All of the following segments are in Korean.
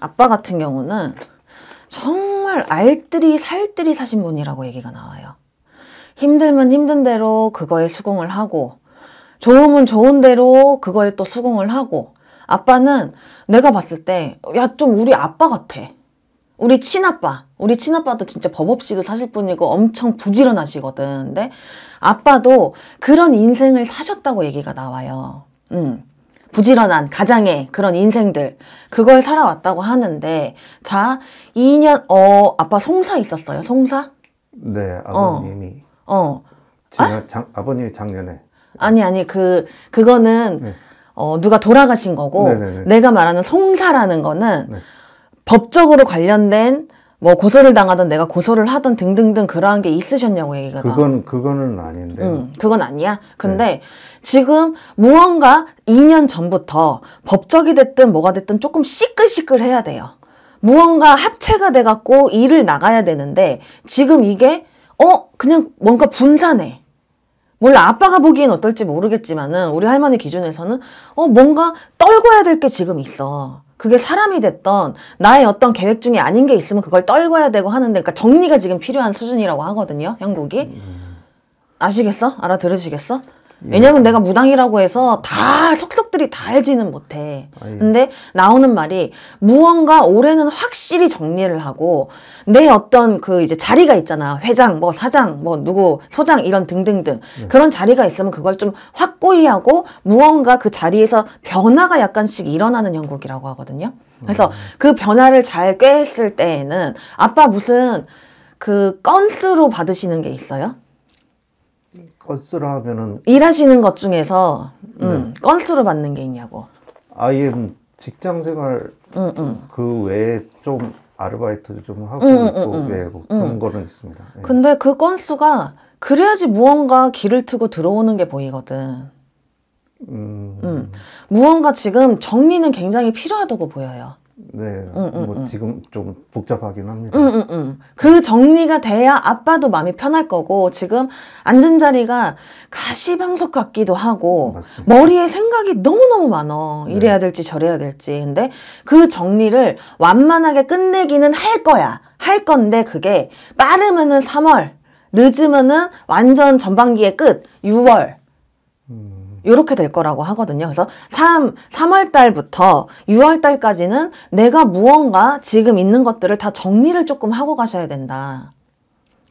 아빠 같은 경우는 정말 알뜰히 살뜰히 사신 분이라고 얘기가 나와요. 힘들면 힘든 대로 그거에 수긍을 하고 좋으면 좋은 대로 그거에 또 수긍을 하고 아빠는 내가 봤을 때 야 좀 우리 아빠 같아. 우리 친아빠, 우리 친아빠도 진짜 법 없이도 사실 분이고 엄청 부지런하시거든. 근데 아빠도 그런 인생을 사셨다고 얘기가 나와요. 음. 부지런한 가장의 그런 인생들 그걸 살아왔다고 하는데 자 2년 어 아빠 송사 있었어요 송사? 네 어. 아버님이 어, 어. 제가 아? 장, 아? 아버님이 작년에 아니 아니 그 그거는 네. 어, 누가 돌아가신 거고 네네네. 네, 네. 내가 말하는 송사라는 거는 네. 법적으로 관련된 뭐 고소를 당하던 내가 고소를 하던 등등등 그러한 게 있으셨냐고 얘기가 나. 그건 그거는 아닌데. 음, 그건 아니야. 근데 네. 지금 무언가 2년 전부터 법적이 됐든 뭐가 됐든 조금 시끌시끌해야 돼요. 무언가 합체가 돼 갖고 일을 나가야 되는데 지금 이게 어 그냥 뭔가 분산해. 몰라 아빠가 보기엔 어떨지 모르겠지만은 우리 할머니 기준에서는 어 뭔가 떨궈야 될 게 지금 있어. 그게 사람이 됐던 나의 어떤 계획 중에 아닌 게 있으면 그걸 떨궈야 되고 하는데 그러니까 정리가 지금 필요한 수준이라고 하거든요. 한국이. 음. 아시겠어? 알아들으시겠어? 예. 왜냐면 내가 무당이라고 해서 다 속속들이 다 알지는 못해. 근데 나오는 말이 무언가 올해는 확실히 정리를 하고 내 어떤 그 이제 자리가 있잖아. 회장, 뭐 사장, 뭐 누구 소장 이런 등등등 네. 그런 자리가 있으면 그걸 좀 확고히 하고 무언가 그 자리에서 변화가 약간씩 일어나는 형국이라고 하거든요. 그래서 음. 그 변화를 잘 꿰했을 때에는 아빠 무슨 그 건수로 받으시는 게 있어요? 건수로 하면은 일하시는 것 중에서 음, 네. 건수로 받는 게 있냐고. 아예 뭐 직장 생활 음, 음. 그 외에 좀 아르바이트도 좀 하고 음, 있고 음, 음, 그런 음. 거는 있습니다. 예. 근데 그 건수가 그래야지 무언가 길을 트고 들어오는 게 보이거든. 음. 음. 무언가 지금 정리는 굉장히 필요하다고 보여요. 네, 음, 음, 뭐 지금 좀 복잡하긴 합니다. 음, 음, 음. 그 정리가 돼야 아빠도 마음이 편할 거고 지금 앉은 자리가 가시방석 같기도 하고 맞습니다. 머리에 생각이 너무너무 많어. 네. 이래야 네. 될지 저래야 될지. 근데 그 정리를 완만하게 끝내기는 할 거야. 할 건데 그게 빠르면은 3월, 늦으면은 완전 전반기의 끝, 6월. 음. 이렇게 될 거라고 하거든요. 그래서 3, 3월 달부터 6월 달까지는 내가 무언가 지금 있는 것들을 다 정리를 조금 하고 가셔야 된다.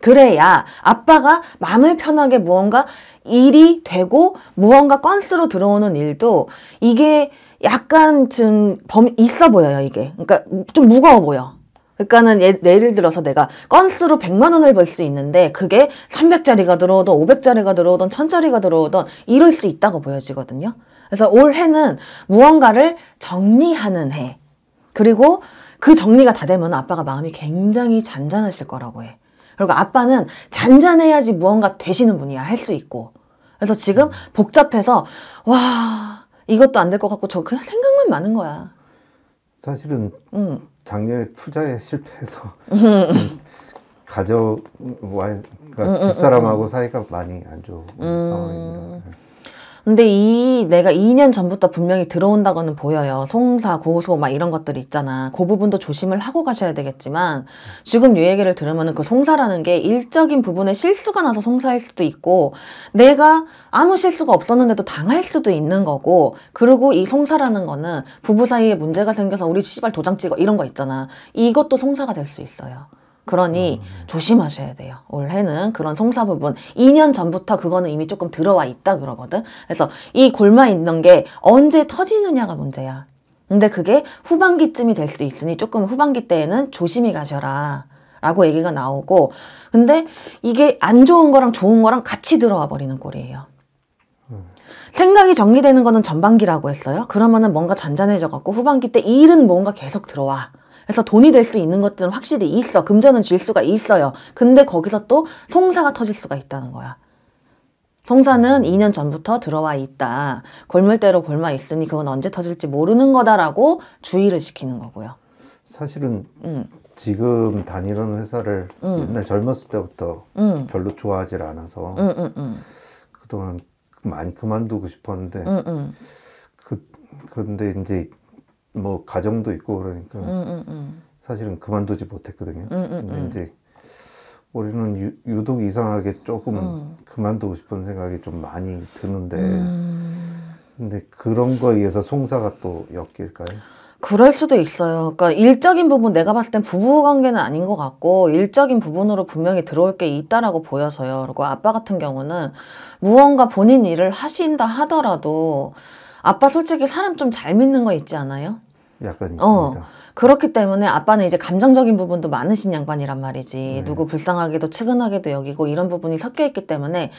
그래야 아빠가 마음을 편하게 무언가 일이 되고 무언가 건수로 들어오는 일도 이게 약간 좀 범, 있어 보여요, 이게. 그러니까 좀 무거워 보여. 그러니까는 예, 예를 들어서 내가 건수로 100만 원을 벌 수 있는데 그게 300짜리가 들어오든 500짜리가 들어오든 1000짜리가 들어오든 이럴 수 있다고 보여지거든요. 그래서 올해는 무언가를 정리하는 해. 그리고 그 정리가 다 되면 아빠가 마음이 굉장히 잔잔하실 거라고 해. 그리고 아빠는 잔잔해야지 무언가 되시는 분이야 할 수 있고. 그래서 지금 복잡해서 와 이것도 안 될 것 같고 저 그냥 생각만 많은 거야. 사실은 음. 작년에 투자에 실패해서 가져와 그러니까 음, 음, 음, 집사람하고 사이가 많이 안 좋은 상황입니다. 네. 근데 이 내가 2년 전부터 분명히 들어온다고는 보여요. 송사, 고소 막 이런 것들 있잖아. 그 부분도 조심을 하고 가셔야 되겠지만 지금 요 얘기를 들으면 그 송사라는 게 일적인 부분에 실수가 나서 송사일 수도 있고 내가 아무 실수가 없었는데도 당할 수도 있는 거고 그리고 이 송사라는 거는 부부 사이에 문제가 생겨서 우리 시발 도장 찍어 이런 거 있잖아. 이것도 송사가 될 수 있어요. 그러니 음. 조심하셔야 돼요. 올해는 그런 송사 부분 2년 전부터 그거는 이미 조금 들어와 있다 그러거든. 그래서 이 골마 있는 게 언제 터지느냐가 문제야. 근데 그게 후반기쯤이 될 수 있으니 조금 후반기 때에는 조심히 가셔라. 라고 얘기가 나오고 근데 이게 안 좋은 거랑 좋은 거랑 같이 들어와 버리는 꼴이에요. 음. 생각이 정리되는 거는 전반기라고 했어요. 그러면은 뭔가 잔잔해져 갖고 후반기 때 일은 뭔가 계속 들어와. 그래서 돈이 될 수 있는 것들은 확실히 있어. 금전은 질 수가 있어요. 근데 거기서 또 송사가 터질 수가 있다는 거야. 송사는 2년 전부터 들어와 있다. 골물대로 골마 있으니 그건 언제 터질지 모르는 거다라고 주의를 시키는 거고요. 사실은 음. 지금 다니는 회사를 음. 옛날 젊었을 때부터 음. 별로 좋아하지 않아서 음, 음, 음. 그동안 많이 그만두고 싶었는데 그 근데 이제 뭐 가정도 있고 그러니까 음, 음, 음. 사실은 그만두지 못했거든요. 음, 음, 근데 이제 우리는 유, 독 이상하게 조금 그만두고 싶은 생각이 좀 많이 드는데 근데 그런 거에 의해서 송사가 또 엮일까요? 그럴 수도 있어요. 그러니까 일적인 부분 내가 봤을 땐 부부 관계는 아닌 것 같고 일적인 부분으로 분명히 들어올 게 있다라고 보여서요. 그리고 아빠 같은 경우는 무언가 본인 일을 하신다 하더라도 아빠 솔직히 사람 좀 잘 믿는 거 있지 않아요? 약간 어. 있습니다. 어. 그렇기 때문에 아빠는 이제 감정적인 부분도 많으신 양반이란 말이지. 네. 누구 불쌍하게도 측은하게도 여기고 이런 부분이 섞여 있기 때문에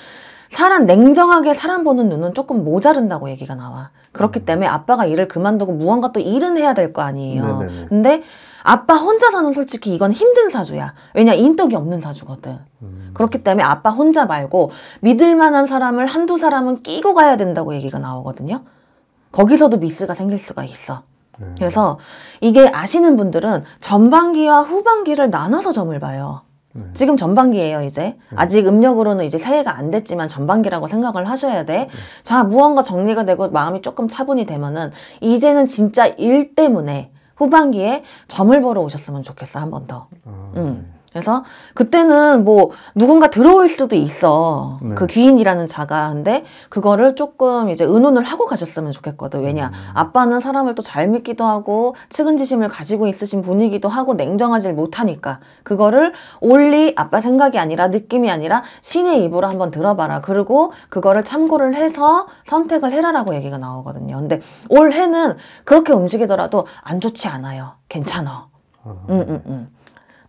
사람 냉정하게 사람 보는 눈은 조금 모자른다고 얘기가 나와. 그렇기 음. 때문에 아빠가 일을 그만두고 무언가 또 일은 해야 될 거 아니에요. 네네네. 네, 네. 근데 아빠 혼자서는 솔직히 이건 힘든 사주야. 왜냐 인덕이 없는 사주거든. 음. 그렇기 때문에 아빠 혼자 말고 믿을 만한 사람을 한두 사람은 끼고 가야 된다고 얘기가 나오거든요. 거기서도 미스가 생길 수가 있어. 음. 그래서 이게 아시는 분들은 전반기와 후반기를 나눠서 점을 봐요. 음. 지금 전반기예요, 이제. 음. 아직 음력으로는 이제 새해가 안 됐지만 전반기라고 생각을 하셔야 돼. 자, 무언가 정리가 되고 마음이 조금 차분히 되면은 이제는 진짜 일 때문에 후반기에 점을 보러 오셨으면 좋겠어, 한 번 더. 아, 음. 네. 그래서 그때는 뭐 누군가 들어올 수도 있어. 네. 그 귀인이라는 자가. 근데 그거를 조금 이제 의논을 하고 가셨으면 좋겠거든. 왜냐. 음. 아빠는 사람을 또 잘 믿기도 하고 측은지심을 가지고 있으신 분이기도 하고 냉정하지 못하니까. 그거를 올리 아빠 생각이 아니라 느낌이 아니라 신의 입으로 한번 들어봐라. 그리고 그거를 참고를 해서 선택을 해라라고 얘기가 나오거든요. 근데 올해는 그렇게 움직이더라도 안 좋지 않아요. 괜찮아. 아. 음, 음, 음.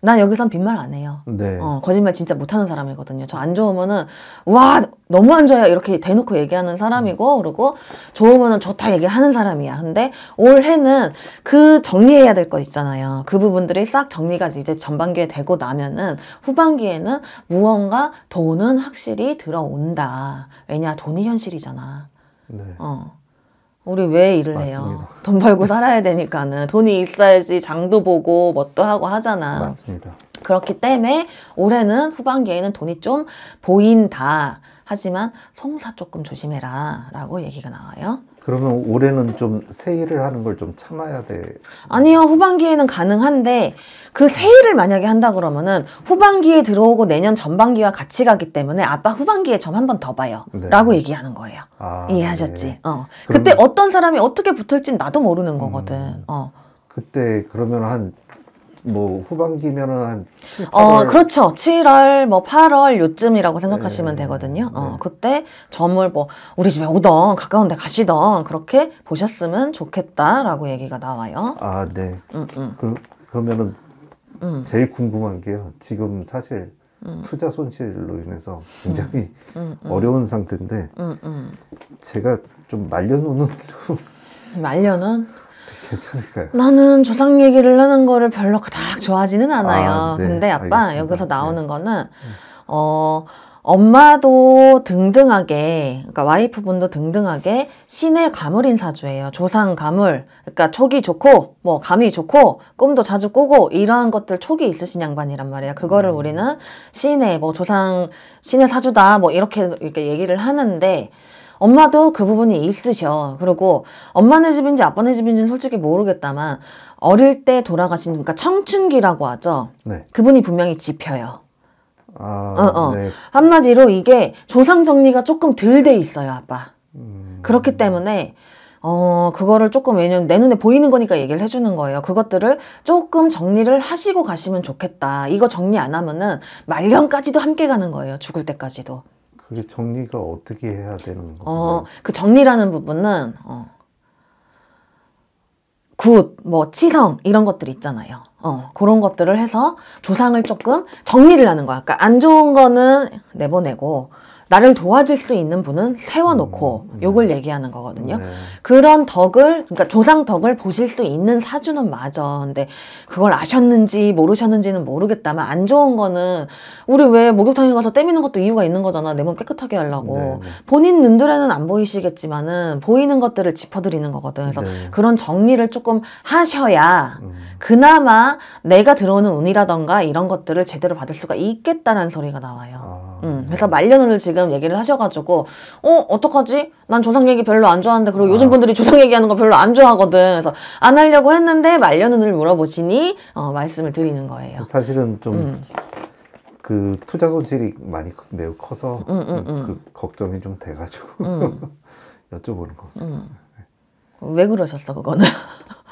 나 여기선 빈말 안 해요. 네. 어, 거짓말 진짜 못하는 사람이거든요. 저 안 좋으면은 와 너무 안 좋아요 이렇게 대놓고 얘기하는 사람이고 음. 그리고 좋으면은 좋다 얘기하는 사람이야. 근데 올해는 그 정리해야 될것 있잖아요. 그 부분들이 싹 정리가 이제 전반기에 되고 나면은 후반기에는 무언가 돈은 확실히 들어온다. 왜냐 돈이 현실이잖아. 네. 어. 우리 왜 일을 맞습니다. 해요? 돈 벌고 살아야 되니까는 돈이 있어야지 장도 보고 뭣도 하고 하잖아. 맞습니다. 그렇기 때문에 올해는 후반기에는 돈이 좀 보인다. 하지만 송사 조금 조심해라 라고 얘기가 나와요. 그러면 올해는 좀 세일을 하는 걸 좀 참아야 돼. 아니요. 후반기에는 가능한데 그 세일을 만약에 한다 그러면은 후반기에 들어오고 내년 전반기와 같이 가기 때문에 아빠 후반기에 점한번 더 봐요. 네. 라고 얘기하는 거예요. 아, 네. 이해하셨지? 네. 어. 그러면... 그때 어떤 사람이 어떻게 붙을진 나도 모르는 거거든. 음... 어. 그때 그러면 한뭐 후반기면은 한 7, 8월. 어, 그렇죠. 7월 뭐 8월 요쯤이라고 생각하시면 네. 되거든요. 어, 네. 그때 점을 뭐 우리 집에 오던 가까운 데 가시던 그렇게 보셨으면 좋겠다라고 얘기가 나와요. 아, 네. 음, 음. 그 그러면은 음. 제일 궁금한 게요. 지금 사실 음. 투자 손실로 인해서 음. 굉장히 음, 음. 어려운 상태인데 음, 제가 좀 말려놓는 좀 말려는 괜찮을까요? 나는 조상 얘기를 하는 거를 별로 그 좋아하지는 않아요. 아, 네. 근데 아빠 알겠습니다. 여기서 네. 나오는 네. 거는 음. 어 엄마도 등등하게 그러니까 와이프분도 등등하게 신의 가물인 사주예요. 조상 가물. 그러니까 촉이 좋고 뭐 감이 좋고 꿈도 자주 꾸고 이러한 것들 촉이 있으신 양반이란 말이야. 그거를 음. 우리는 신의 뭐 조상 신의 사주다 뭐 이렇게 이렇게 얘기를 하는데 엄마도 그 부분이 있으셔. 그리고 엄마네 집인지 아빠네 집인지는 솔직히 모르겠다만 어릴 때 돌아가신 그러니까 청춘기라고 하죠. 네. 그분이 분명히 집혀요. 아, 어, 어. 네. 한마디로 이게 조상 정리가 조금 덜 돼 있어요, 아빠. 음... 그렇기 때문에 어, 그거를 조금 왜냐면 내 눈에 보이는 거니까 얘기를 해주는 거예요. 그것들을 조금 정리를 하시고 가시면 좋겠다. 이거 정리 안 하면은 말년까지도 함께 가는 거예요. 죽을 때까지도. 그게 정리가 어떻게 해야 되는 건가요? 어, 그 정리라는 부분은 어, 굿, 뭐 치성 이런 것들 있잖아요. 어, 그런 것들을 해서 조상을 조금 정리를 하는 거야. 그러니까 안 좋은 거는 내보내고 나를 도와줄 수 있는 분은 세워놓고 음, 음. 욕을 네. 얘기하는 거거든요. 네. 그런 덕을 그러니까 조상 덕을 보실 수 있는 사주는 맞아. 근데 그걸 아셨는지 모르셨는지는 모르겠다만 안 좋은 거는 우리 왜 목욕탕에 가서 때미는 것도 이유가 있는 거잖아. 내 몸 깨끗하게 하려고. 네. 본인 눈들에는 안 보이시겠지만은 보이는 것들을 짚어드리는 거거든. 그래서 네. 그런 정리를 조금 하셔야 음. 그나마 내가 들어오는 운이라던가 이런 것들을 제대로 받을 수가 있겠다는 소리가 나와요. 아... 음, 네. 그래서 말년을 지금 얘기를 하셔가지고 어 어떡하지? 난 조상 얘기 별로 안 좋아하는데 그리고 아... 요즘 분들이 조상 얘기하는 거 별로 안 좋아하거든. 그래서 안 하려고 했는데 말년을 물어보시니 어, 말씀을 드리는 거예요. 사실은 좀 음. 그 투자 손실이 많이 매우 커서 음, 음, 음. 그 걱정이 좀 돼가지고 음. 여쭤보는 겁니왜 음. 그러셨어 그거는?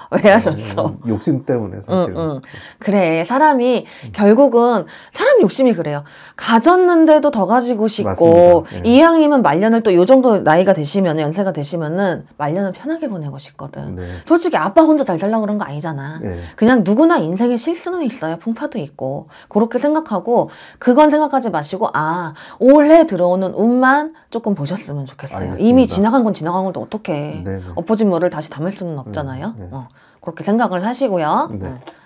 왜 하셨어? 음, 욕심 때문에 사실. 응, 응. 그래 사람이 음. 결국은 사람 욕심이 그래요. 가졌는데도 더 가지고 싶고 예. 이왕이면 말년을 또 요 정도 나이가 되시면 연세가 되시면은 말년을 편하게 보내고 싶거든. 네. 솔직히 아빠 혼자 잘 살라 그런 거 아니잖아. 예. 그냥 누구나 인생에 실수는 있어요. 풍파도 있고 그렇게 생각하고 그건 생각하지 마시고 아 올해 들어오는 운만 조금 보셨으면 좋겠어요. 알겠습니다. 이미 지나간 건 지나간 건데 어떻게 네, 네. 엎어진 물을 다시 담을 수는 없잖아요. 음, 네. 어. 그렇게 생각을 하시고요. 네. 어.